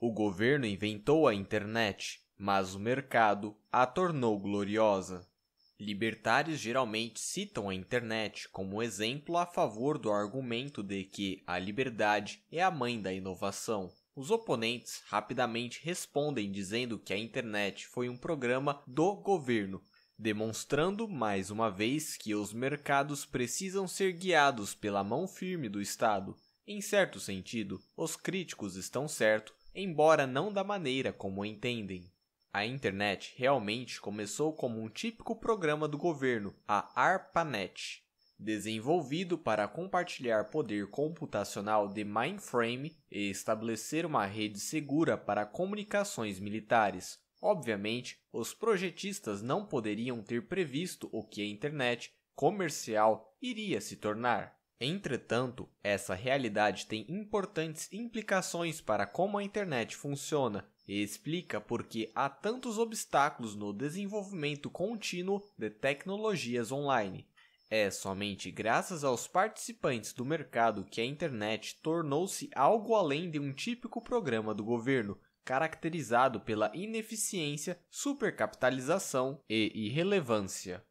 O governo inventou a internet, mas o mercado a tornou gloriosa. Libertários geralmente citam a internet como exemplo a favor do argumento de que a liberdade é a mãe da inovação. Os oponentes rapidamente respondem dizendo que a internet foi um programa do governo, demonstrando mais uma vez que os mercados precisam ser guiados pela mão firme do Estado. Em certo sentido, os críticos estão certos embora não da maneira como entendem. A internet realmente começou como um típico programa do governo, a ARPANET, desenvolvido para compartilhar poder computacional de mainframe e estabelecer uma rede segura para comunicações militares. Obviamente, os projetistas não poderiam ter previsto o que a internet comercial iria se tornar. Entretanto, essa realidade tem importantes implicações para como a internet funciona e explica por que há tantos obstáculos no desenvolvimento contínuo de tecnologias online. É somente graças aos participantes do mercado que a internet tornou-se algo além de um típico programa do governo, caracterizado pela ineficiência, supercapitalização e irrelevância.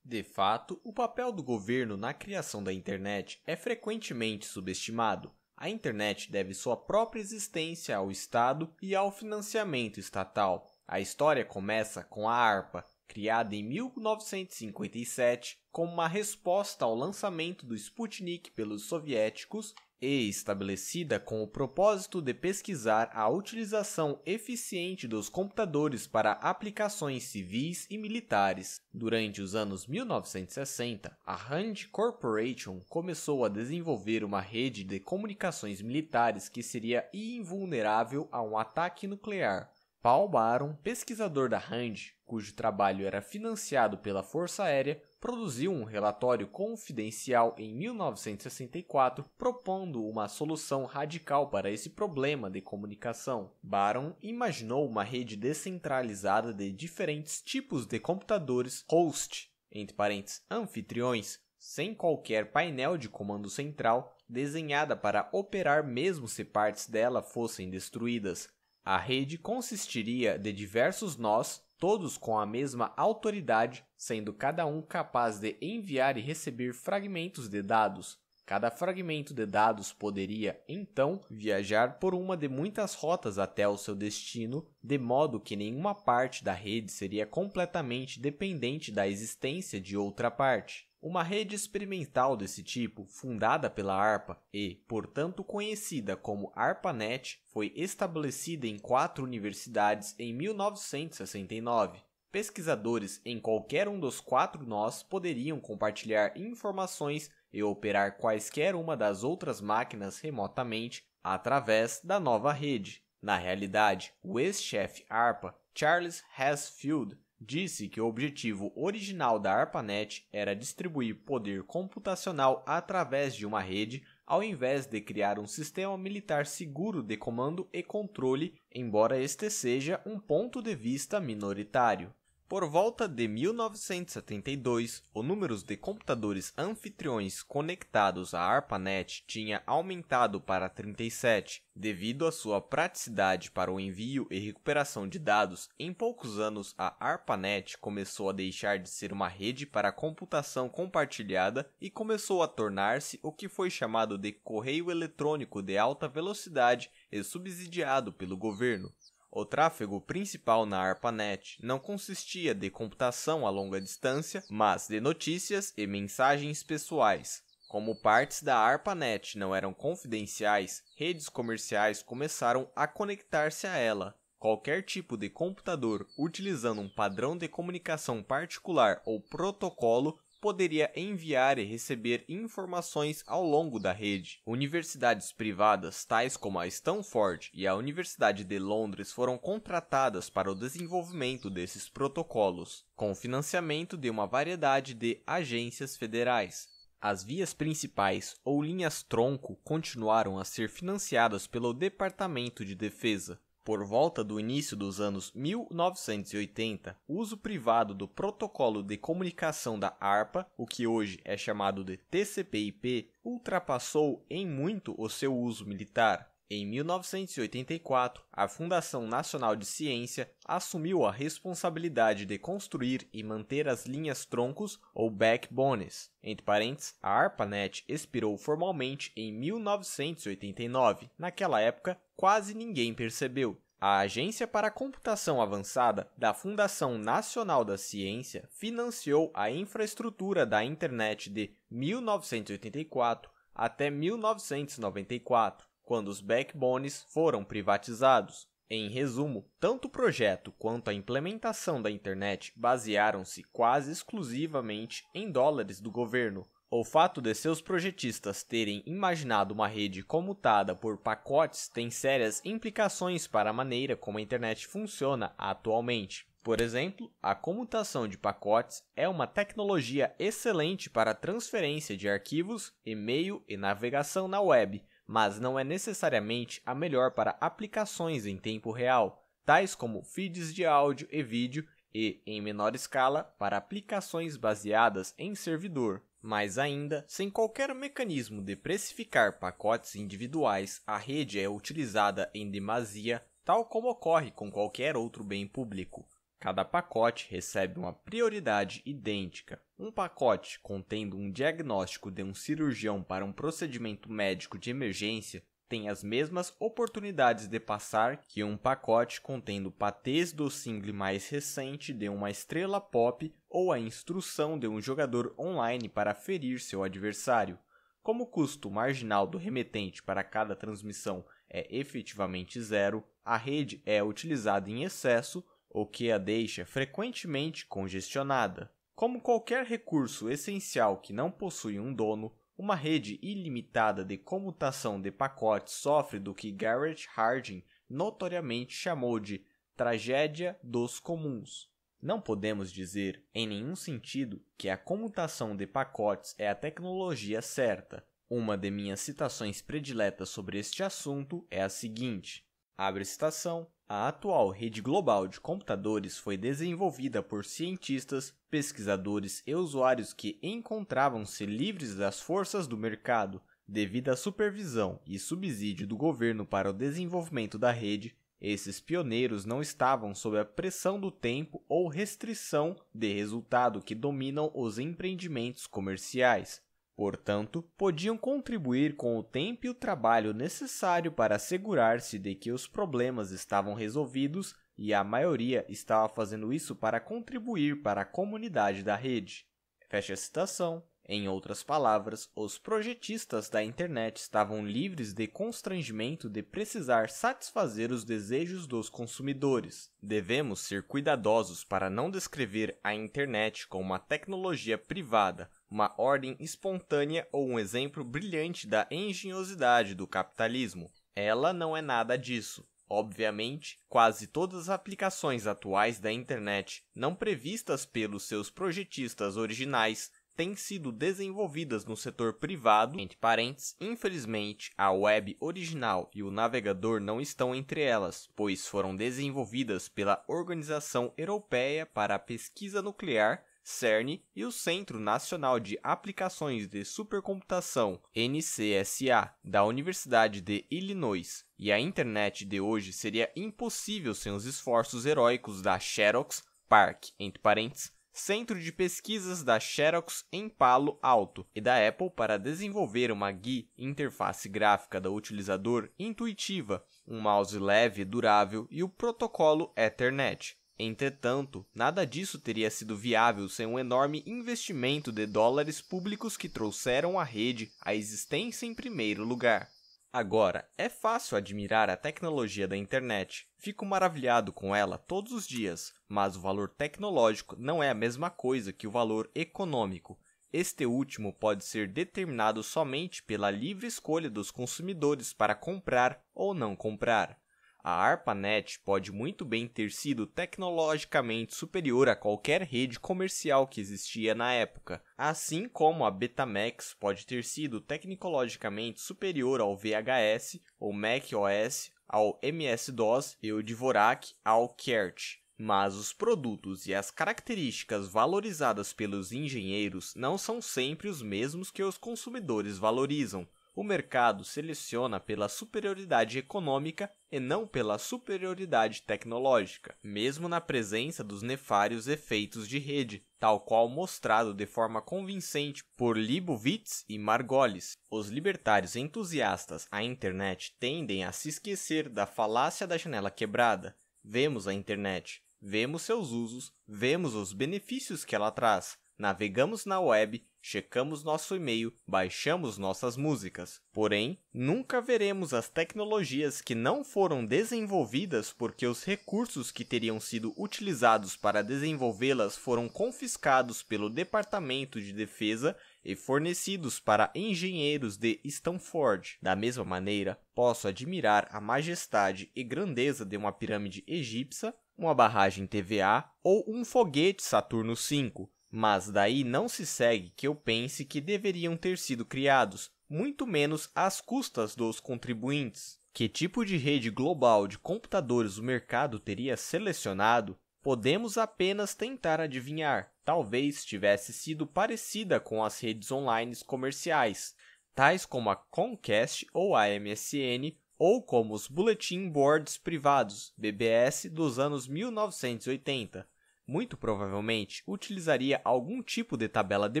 De fato, o papel do governo na criação da internet é frequentemente subestimado. A internet deve sua própria existência ao Estado e ao financiamento estatal. A história começa com a ARPA, criada em 1957 como uma resposta ao lançamento do Sputnik pelos soviéticos e estabelecida com o propósito de pesquisar a utilização eficiente dos computadores para aplicações civis e militares. Durante os anos 1960, a Rand Corporation começou a desenvolver uma rede de comunicações militares que seria invulnerável a um ataque nuclear. Paul Baron, pesquisador da RAND, cujo trabalho era financiado pela Força Aérea, produziu um relatório confidencial em 1964 propondo uma solução radical para esse problema de comunicação. Baron imaginou uma rede descentralizada de diferentes tipos de computadores host, entre parênteses, anfitriões, sem qualquer painel de comando central, desenhada para operar mesmo se partes dela fossem destruídas. A rede consistiria de diversos nós, todos com a mesma autoridade, sendo cada um capaz de enviar e receber fragmentos de dados. Cada fragmento de dados poderia, então, viajar por uma de muitas rotas até o seu destino, de modo que nenhuma parte da rede seria completamente dependente da existência de outra parte. Uma rede experimental desse tipo, fundada pela ARPA e, portanto, conhecida como ARPANET, foi estabelecida em quatro universidades em 1969. Pesquisadores em qualquer um dos quatro nós poderiam compartilhar informações e operar quaisquer uma das outras máquinas remotamente através da nova rede. Na realidade, o ex-chefe ARPA, Charles Hasfield, disse que o objetivo original da ARPANET era distribuir poder computacional através de uma rede, ao invés de criar um sistema militar seguro de comando e controle, embora este seja um ponto de vista minoritário. Por volta de 1972, o número de computadores anfitriões conectados à ARPANET tinha aumentado para 37. Devido à sua praticidade para o envio e recuperação de dados, em poucos anos a ARPANET começou a deixar de ser uma rede para computação compartilhada e começou a tornar-se o que foi chamado de correio eletrônico de alta velocidade e subsidiado pelo governo. O tráfego principal na ARPANET não consistia de computação a longa distância, mas de notícias e mensagens pessoais. Como partes da ARPANET não eram confidenciais, redes comerciais começaram a conectar-se a ela. Qualquer tipo de computador utilizando um padrão de comunicação particular ou protocolo poderia enviar e receber informações ao longo da rede. Universidades privadas, tais como a Stanford e a Universidade de Londres, foram contratadas para o desenvolvimento desses protocolos, com financiamento de uma variedade de agências federais. As vias principais ou linhas tronco continuaram a ser financiadas pelo Departamento de Defesa. Por volta do início dos anos 1980, o uso privado do protocolo de comunicação da ARPA, o que hoje é chamado de TCP/IP, ultrapassou em muito o seu uso militar. Em 1984, a Fundação Nacional de Ciência assumiu a responsabilidade de construir e manter as linhas troncos ou backbones. Entre parênteses, a ARPANET expirou formalmente em 1989. Naquela época, quase ninguém percebeu. A Agência para a Computação Avançada da Fundação Nacional da Ciência financiou a infraestrutura da internet de 1984 até 1994 quando os backbones foram privatizados. Em resumo, tanto o projeto quanto a implementação da internet basearam-se quase exclusivamente em dólares do governo. O fato de seus projetistas terem imaginado uma rede comutada por pacotes tem sérias implicações para a maneira como a internet funciona atualmente. Por exemplo, a comutação de pacotes é uma tecnologia excelente para transferência de arquivos, e-mail e navegação na web, mas não é necessariamente a melhor para aplicações em tempo real, tais como feeds de áudio e vídeo e, em menor escala, para aplicações baseadas em servidor. Mais ainda, sem qualquer mecanismo de precificar pacotes individuais, a rede é utilizada em demasia, tal como ocorre com qualquer outro bem público. Cada pacote recebe uma prioridade idêntica. Um pacote contendo um diagnóstico de um cirurgião para um procedimento médico de emergência tem as mesmas oportunidades de passar que um pacote contendo patês do single mais recente de uma estrela pop ou a instrução de um jogador online para ferir seu adversário. Como o custo marginal do remetente para cada transmissão é efetivamente zero, a rede é utilizada em excesso o que a deixa frequentemente congestionada. Como qualquer recurso essencial que não possui um dono, uma rede ilimitada de comutação de pacotes sofre do que Garrett Harding notoriamente chamou de tragédia dos comuns. Não podemos dizer, em nenhum sentido, que a comutação de pacotes é a tecnologia certa. Uma de minhas citações prediletas sobre este assunto é a seguinte: abre citação, a atual rede global de computadores foi desenvolvida por cientistas, pesquisadores e usuários que encontravam-se livres das forças do mercado. Devido à supervisão e subsídio do governo para o desenvolvimento da rede, esses pioneiros não estavam sob a pressão do tempo ou restrição de resultado que dominam os empreendimentos comerciais. Portanto, podiam contribuir com o tempo e o trabalho necessário para assegurar-se de que os problemas estavam resolvidos e a maioria estava fazendo isso para contribuir para a comunidade da rede. Fecha a citação. Em outras palavras, os projetistas da internet estavam livres de constrangimento de precisar satisfazer os desejos dos consumidores. Devemos ser cuidadosos para não descrever a internet como uma tecnologia privada, uma ordem espontânea ou um exemplo brilhante da engenhosidade do capitalismo. Ela não é nada disso. Obviamente, quase todas as aplicações atuais da internet, não previstas pelos seus projetistas originais, têm sido desenvolvidas no setor privado, entre parênteses, infelizmente, a web original e o navegador não estão entre elas, pois foram desenvolvidas pela Organização Europeia para a Pesquisa Nuclear CERN e o Centro Nacional de Aplicações de Supercomputação, NCSA, da Universidade de Illinois. E a internet de hoje seria impossível sem os esforços heróicos da Xerox, Park, entre parênteses, Centro de Pesquisas da Xerox em Palo Alto e da Apple para desenvolver uma GUI interface gráfica do utilizador intuitiva, um mouse leve e durável e o protocolo Ethernet. Entretanto, nada disso teria sido viável sem um enorme investimento de dólares públicos que trouxeram à rede a existência em primeiro lugar. Agora, é fácil admirar a tecnologia da internet. Fico maravilhado com ela todos os dias, mas o valor tecnológico não é a mesma coisa que o valor econômico. Este último pode ser determinado somente pela livre escolha dos consumidores para comprar ou não comprar. A ARPANET pode muito bem ter sido tecnologicamente superior a qualquer rede comercial que existia na época, assim como a Betamax pode ter sido tecnologicamente superior ao VHS, ou macOS, ao MS-DOS e o Dvorak ao QWERTY. Mas os produtos e as características valorizadas pelos engenheiros não são sempre os mesmos que os consumidores valorizam. O mercado seleciona pela superioridade econômica e não pela superioridade tecnológica, mesmo na presença dos nefários efeitos de rede, tal qual mostrado de forma convincente por Libovitz e Margolis. Os libertários entusiastas à internet tendem a se esquecer da falácia da janela quebrada. Vemos a internet, vemos seus usos, vemos os benefícios que ela traz, navegamos na web checamos nosso e-mail, baixamos nossas músicas. Porém, nunca veremos as tecnologias que não foram desenvolvidas porque os recursos que teriam sido utilizados para desenvolvê-las foram confiscados pelo Departamento de Defesa e fornecidos para engenheiros de Stanford. Da mesma maneira, posso admirar a majestade e grandeza de uma pirâmide egípcia, uma barragem TVA ou um foguete Saturno V, mas daí não se segue que eu pense que deveriam ter sido criados, muito menos às custas dos contribuintes. Que tipo de rede global de computadores o mercado teria selecionado, podemos apenas tentar adivinhar. Talvez tivesse sido parecida com as redes online comerciais, tais como a Comcast ou a MSN, ou como os bulletin boards privados, BBS, dos anos 1980 muito provavelmente utilizaria algum tipo de tabela de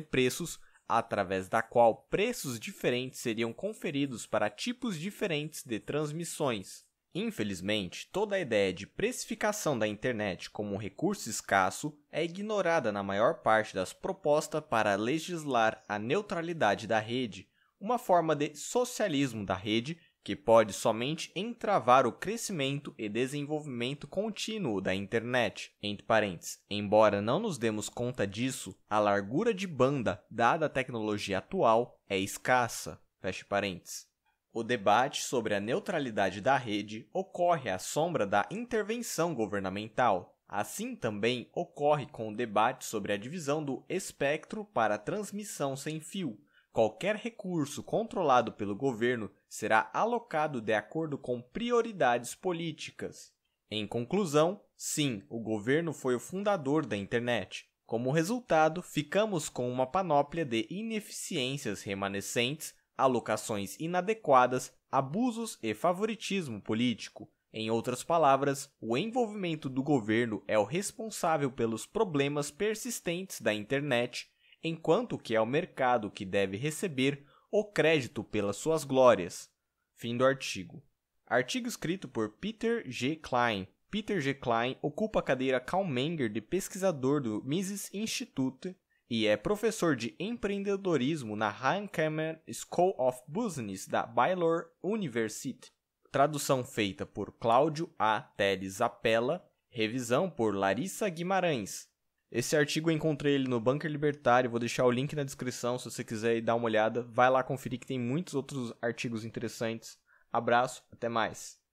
preços através da qual preços diferentes seriam conferidos para tipos diferentes de transmissões. Infelizmente, toda a ideia de precificação da internet como um recurso escasso é ignorada na maior parte das propostas para legislar a neutralidade da rede, uma forma de socialismo da rede que pode somente entravar o crescimento e desenvolvimento contínuo da internet. Entre parênteses, embora não nos demos conta disso, a largura de banda dada a tecnologia atual é escassa. Feche parênteses. O debate sobre a neutralidade da rede ocorre à sombra da intervenção governamental, Assim também ocorre com o debate sobre a divisão do espectro para transmissão sem fio, Qualquer recurso controlado pelo governo será alocado de acordo com prioridades políticas. Em conclusão, sim, o governo foi o fundador da internet. Como resultado, ficamos com uma panóplia de ineficiências remanescentes, alocações inadequadas, abusos e favoritismo político. Em outras palavras, o envolvimento do governo é o responsável pelos problemas persistentes da internet enquanto que é o mercado que deve receber o crédito pelas suas glórias. Fim do artigo. Artigo escrito por Peter G. Klein. Peter G. Klein ocupa a cadeira Karl Menger de pesquisador do Mises Institute e é professor de empreendedorismo na Rheinkammer School of Business da Baylor University. Tradução feita por Cláudio A. Teles Apella, revisão por Larissa Guimarães. Esse artigo eu encontrei ele no Bunker Libertário, vou deixar o link na descrição se você quiser ir dar uma olhada. Vai lá conferir que tem muitos outros artigos interessantes. Abraço, até mais.